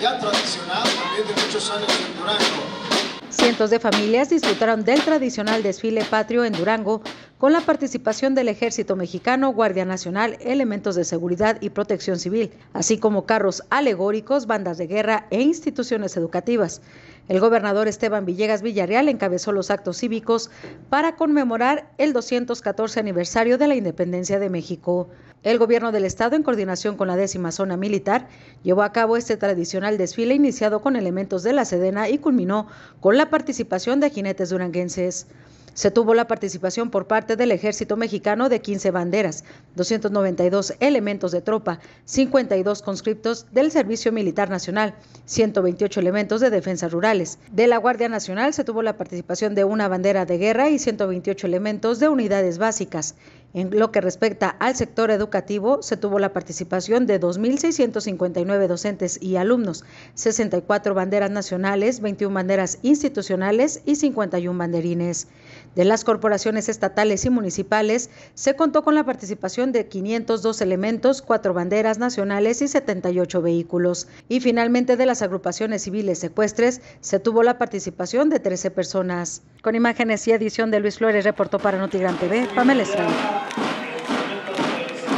ya tradicional también de muchos años en Durango. Cientos de familias disfrutaron del tradicional desfile patrio en Durango con la participación del Ejército Mexicano, Guardia Nacional, elementos de seguridad y protección civil, así como carros alegóricos, bandas de guerra e instituciones educativas. El gobernador Esteban Villegas Villarreal encabezó los actos cívicos para conmemorar el 214 aniversario de la independencia de México. El gobierno del estado, en coordinación con la décima zona militar, llevó a cabo este tradicional desfile iniciado con elementos de la Sedena y culminó con la participación de jinetes duranguenses. Se tuvo la participación por parte del ejército mexicano de 15 banderas, 292 elementos de tropa, 52 conscriptos del Servicio Militar Nacional, 128 elementos de defensa rurales. De la Guardia Nacional se tuvo la participación de una bandera de guerra y 128 elementos de unidades básicas. En lo que respecta al sector educativo, se tuvo la participación de 2.659 docentes y alumnos, 64 banderas nacionales, 21 banderas institucionales y 51 banderines. De las corporaciones estatales y municipales, se contó con la participación de 502 elementos, 4 banderas nacionales y 78 vehículos. Y finalmente, de las agrupaciones civiles secuestres, se tuvo la participación de 13 personas. Con imágenes y edición de Luis Flores, reportó para Gran TV, Pamela Estrada.